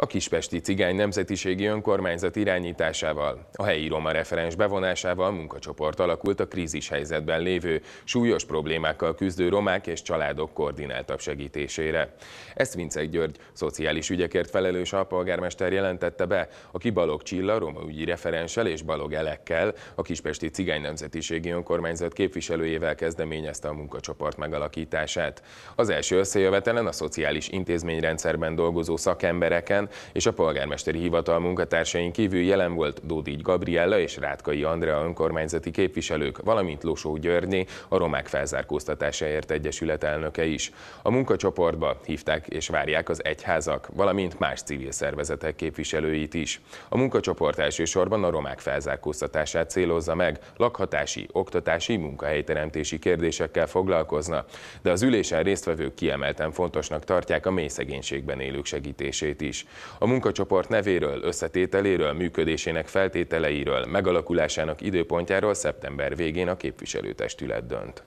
a kispesti cigány nemzetiségi önkormányzat irányításával, a helyi roma referens bevonásával munkacsoport alakult a krízis helyzetben lévő, súlyos problémákkal küzdő romák és családok koordináltabb segítésére. Ezt Vincek György, szociális ügyekért felelős alpolgármester jelentette be, aki Balog Csilla roma ügyi referenssel és Balog Elekkel, a kispesti cigány nemzetiségi önkormányzat képviselőjével kezdeményezte a munkacsoport megalakítását. Az első összejövetelen a szociális intézményrendszerben dolgozó szakembereken, és a polgármesteri hivatal munkatársain kívül jelen volt Dódígy Gabriella és Rátkai Andrea önkormányzati képviselők, valamint Losó Györgyné, a Romák felzárkóztatásáért egyesület elnöke is. A munkacsoportba hívták és várják az egyházak, valamint más civil szervezetek képviselőit is. A munkacsoport elsősorban a romák felzárkóztatását célozza meg, lakhatási, oktatási, munkahelyteremtési kérdésekkel foglalkozna, de az ülésen résztvevők kiemelten fontosnak tartják a mély szegénységben élők segítését is. A munkacsoport nevéről, összetételéről, működésének feltételeiről, megalakulásának időpontjáról szeptember végén a képviselőtestület dönt.